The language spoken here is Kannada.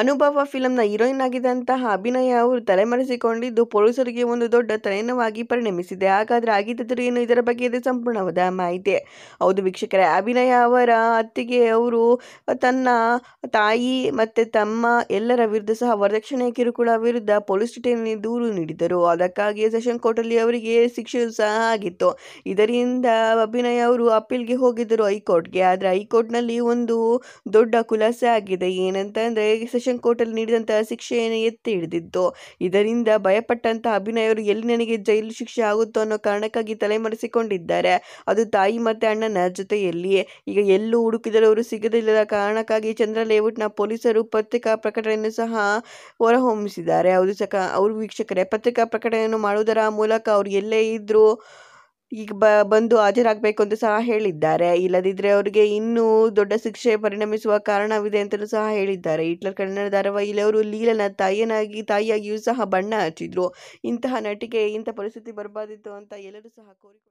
ಅನುಭವ ಫಿಲಂನ ಹೀರೋಯಿನ್ ಆಗಿದ್ದಂತಹ ಅಭಿನಯ ಅವರು ತಲೆಮರೆಸಿಕೊಂಡಿದ್ದು ಪೊಲೀಸರಿಗೆ ಒಂದು ದೊಡ್ಡ ತಲೆನೋವಾಗಿ ಪರಿಣಮಿಸಿದೆ ಹಾಗಾದರೆ ಆಗಿದ್ದರೂ ಏನು ಇದರ ಬಗ್ಗೆ ಇದೆ ಸಂಪೂರ್ಣವಾದ ಮಾಹಿತಿ ಹೌದು ವೀಕ್ಷಕರೇ ಅಭಿನಯ ಅವರ ಅತ್ತಿಗೆ ಅವರು ತನ್ನ ತಾಯಿ ಮತ್ತು ತಮ್ಮ ಎಲ್ಲರ ವಿರುದ್ಧ ಸಹ ವರದಕ್ಷಿಣೆ ಕಿರುಕುಳ ವಿರುದ್ಧ ಪೊಲೀಸ್ ಠಾಣೆಯಲ್ಲಿ ದೂರು ನೀಡಿದರು ಅದಕ್ಕಾಗಿ ಸೆಷನ್ ಕೋರ್ಟಲ್ಲಿ ಅವರಿಗೆ ಶಿಕ್ಷೆ ಸಹ ಆಗಿತ್ತು ಇದರಿಂದ ಅಭಿನಯ ಅವರು ಅಪೀಲ್ಗೆ ಹೋಗಿದ್ದರು ಹೈಕೋರ್ಟ್ಗೆ ಆದರೆ ಹೈಕೋರ್ಟ್ನಲ್ಲಿ ಒಂದು ದೊಡ್ಡ ಖುಲಾಸೆ ಆಗಿದೆ ಏನಂತಂದರೆ ಸ್ಪೆಷಲ್ ಕೋರ್ಟಲ್ಲಿ ನೀಡಿದಂತಹ ಶಿಕ್ಷೆಯನ್ನು ಎತ್ತಿ ಹಿಡಿದಿತ್ತು ಇದರಿಂದ ಭಯಪಟ್ಟಂತಹ ಅಭಿನಯವರು ಎಲ್ಲಿ ನನಗೆ ಜೈಲು ಶಿಕ್ಷೆ ಆಗುತ್ತೋ ಅನ್ನೋ ಕಾರಣಕ್ಕಾಗಿ ತಲೆಮರೆಸಿಕೊಂಡಿದ್ದಾರೆ ಅದು ತಾಯಿ ಮತ್ತು ಅಣ್ಣನ ಜೊತೆಯಲ್ಲಿ ಈಗ ಎಲ್ಲೂ ಹುಡುಕಿದರೂ ಅವರು ಸಿಗದಿಲ್ಲದ ಕಾರಣಕ್ಕಾಗಿ ಚಂದ್ರ ಲೇಔಟ್ನ ಪೊಲೀಸರು ಪತ್ರಿಕಾ ಪ್ರಕಟಣೆಯನ್ನು ಸಹ ಹೊರಹೊಮ್ಮಿಸಿದ್ದಾರೆ ಅವರು ಸಕ ಅವರು ವೀಕ್ಷಕರೇ ಪತ್ರಿಕಾ ಪ್ರಕಟಣೆಯನ್ನು ಮಾಡುವುದರ ಮೂಲಕ ಅವರು ಎಲ್ಲೇ ಇದ್ದರೂ ಈಗ ಬ ಬಂದು ಹಾಜರಾಗಬೇಕು ಅಂತ ಸಹ ಹೇಳಿದ್ದಾರೆ ಇಲ್ಲದಿದ್ದರೆ ಅವರಿಗೆ ಇನ್ನೂ ದೊಡ್ಡ ಶಿಕ್ಷೆ ಪರಿಣಮಿಸುವ ಕಾರಣವಿದೆ ಅಂತಲೂ ಸಹ ಹೇಳಿದ್ದಾರೆ ಹಿಟ್ಲರ್ ಕನ್ನಡ ಧಾರಾವಾಹಿಯಲ್ಲಿ ಅವರು ಲೀಲನ ತಾಯಿಯನಾಗಿ ತಾಯಿಯಾಗಿಯೂ ಸಹ ಬಣ್ಣ ಹಚ್ಚಿದ್ರು ಇಂತಹ ನಟಿಗೆ ಇಂಥ ಪರಿಸ್ಥಿತಿ ಬರಬಾರ್ದಿತ್ತು ಅಂತ ಎಲ್ಲರೂ ಸಹ ಕೋರಿ